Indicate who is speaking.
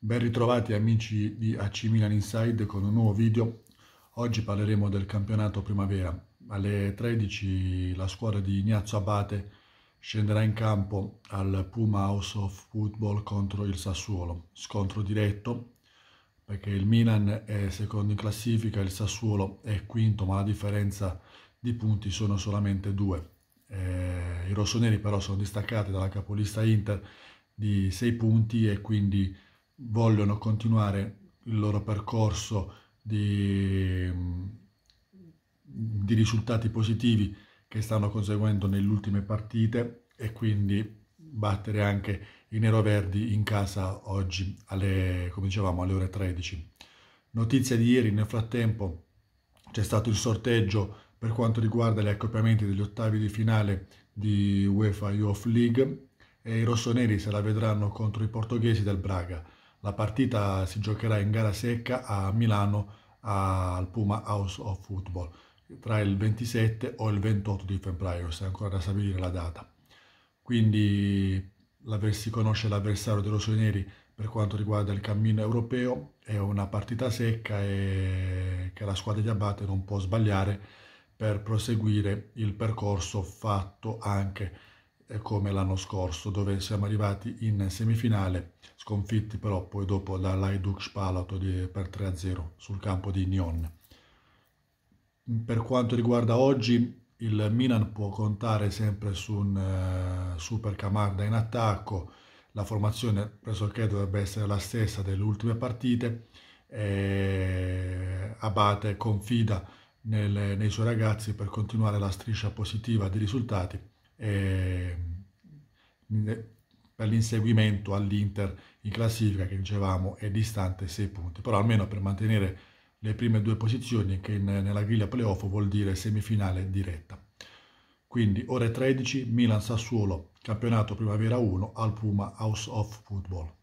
Speaker 1: Ben ritrovati amici di AC Milan Inside con un nuovo video. Oggi parleremo del campionato primavera. Alle 13 la squadra di Ignazio Abate scenderà in campo al Puma House of Football contro il Sassuolo. Scontro diretto perché il Milan è secondo in classifica, il Sassuolo è quinto, ma la differenza di punti sono solamente due. Eh, I rossoneri però sono distaccati dalla capolista Inter di 6 punti e quindi vogliono continuare il loro percorso di, mm, di risultati positivi che stanno conseguendo nelle ultime partite e quindi battere anche i neroverdi in casa oggi alle, come dicevamo, alle ore 13. Notizia di ieri, nel frattempo c'è stato il sorteggio per quanto riguarda gli accoppiamenti degli ottavi di finale di UEFA Youth League e i rossoneri se la vedranno contro i portoghesi del Braga. La partita si giocherà in gara secca a Milano al Puma House of Football tra il 27 o il 28 di febbraio, se è ancora da stabilire la data. Quindi si conosce l'avversario dei rossoneri per quanto riguarda il cammino europeo, è una partita secca e che la squadra di Abate non può sbagliare per proseguire il percorso fatto anche come l'anno scorso dove siamo arrivati in semifinale, sconfitti però poi dopo dall'Aidux Palato per 3-0 sul campo di Nyon. Per quanto riguarda oggi, il Milan può contare sempre su un uh, Super Camarda in attacco, la formazione pressoché dovrebbe essere la stessa delle ultime partite, e Abate confida nel, nei suoi ragazzi per continuare la striscia positiva di risultati eh, per l'inseguimento all'Inter in classifica che dicevamo è distante 6 punti, però almeno per mantenere le prime due posizioni che in, nella griglia playoff vuol dire semifinale diretta. Quindi ore 13 Milan Sassuolo, campionato Primavera 1 al Puma House of Football.